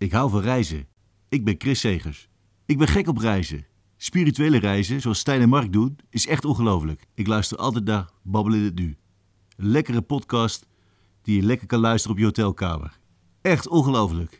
Ik hou van reizen. Ik ben Chris Segers. Ik ben gek op reizen. Spirituele reizen, zoals Stijn en Mark doen, is echt ongelooflijk. Ik luister altijd naar Babbel in het Nu. Een lekkere podcast die je lekker kan luisteren op je hotelkamer. Echt ongelooflijk.